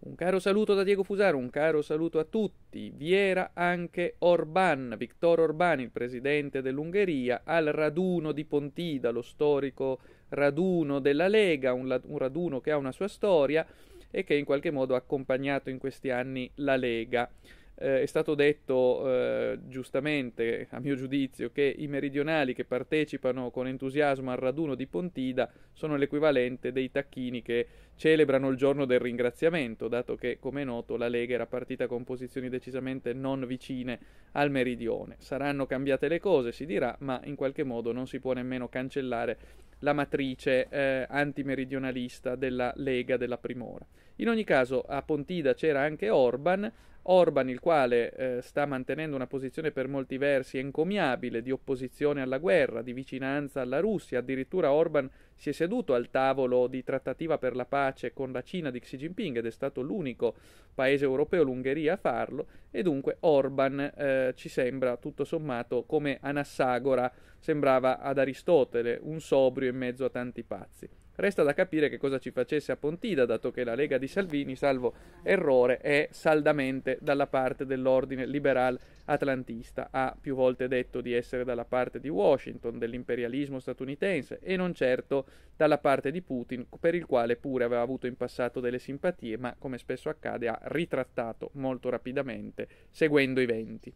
Un caro saluto da Diego Fusaro, un caro saluto a tutti. Vi era anche Orbán, Viktor Orbán, il presidente dell'Ungheria, al raduno di Pontida, lo storico raduno della Lega, un, un raduno che ha una sua storia e che in qualche modo ha accompagnato in questi anni la Lega eh, è stato detto eh, giustamente, a mio giudizio, che i meridionali che partecipano con entusiasmo al raduno di Pontida sono l'equivalente dei tacchini che celebrano il giorno del ringraziamento, dato che, come è noto, la Lega era partita con posizioni decisamente non vicine al meridione. Saranno cambiate le cose, si dirà, ma in qualche modo non si può nemmeno cancellare la matrice eh, antimeridionalista della Lega della primora. In ogni caso, a Pontida c'era anche Orban, Orban, il quale eh, sta mantenendo una posizione per molti versi encomiabile di opposizione alla guerra, di vicinanza alla Russia, addirittura Orban si è seduto al tavolo di trattativa per la pace con la Cina di Xi Jinping ed è stato l'unico paese europeo, l'Ungheria, a farlo e dunque Orban eh, ci sembra tutto sommato come Anassagora sembrava ad Aristotele, un sobrio in mezzo a tanti pazzi. Resta da capire che cosa ci facesse a Pontida, dato che la Lega di Salvini, salvo errore, è saldamente dalla parte dell'ordine liberal atlantista. Ha più volte detto di essere dalla parte di Washington, dell'imperialismo statunitense e non certo dalla parte di Putin, per il quale pure aveva avuto in passato delle simpatie, ma come spesso accade ha ritrattato molto rapidamente, seguendo i venti.